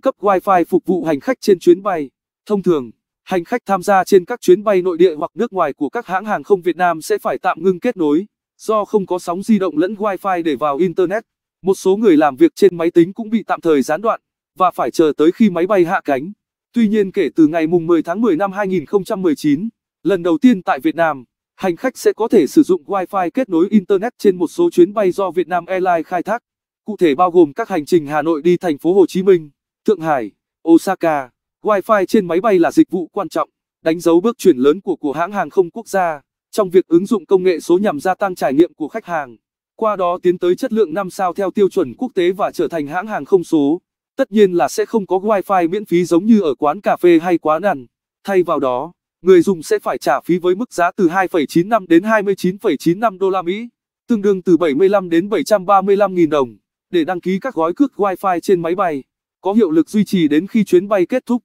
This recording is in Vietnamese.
cấp Wi-Fi phục vụ hành khách trên chuyến bay. Thông thường, hành khách tham gia trên các chuyến bay nội địa hoặc nước ngoài của các hãng hàng không Việt Nam sẽ phải tạm ngưng kết nối, do không có sóng di động lẫn Wi-Fi để vào Internet. Một số người làm việc trên máy tính cũng bị tạm thời gián đoạn, và phải chờ tới khi máy bay hạ cánh. Tuy nhiên kể từ ngày 10 tháng 10 năm 2019, lần đầu tiên tại Việt Nam, hành khách sẽ có thể sử dụng Wi-Fi kết nối Internet trên một số chuyến bay do Vietnam Airlines khai thác, cụ thể bao gồm các hành trình Hà Nội đi thành phố Hồ Chí Minh. Thượng Hải, Osaka, Wi-Fi trên máy bay là dịch vụ quan trọng, đánh dấu bước chuyển lớn của của hãng hàng không quốc gia trong việc ứng dụng công nghệ số nhằm gia tăng trải nghiệm của khách hàng, qua đó tiến tới chất lượng 5 sao theo tiêu chuẩn quốc tế và trở thành hãng hàng không số. Tất nhiên là sẽ không có Wi-Fi miễn phí giống như ở quán cà phê hay quán ăn. Thay vào đó, người dùng sẽ phải trả phí với mức giá từ 2,95 đến 29,95 đô la Mỹ, tương đương từ 75 đến 735 nghìn đồng, để đăng ký các gói cước Wi-Fi trên máy bay có hiệu lực duy trì đến khi chuyến bay kết thúc.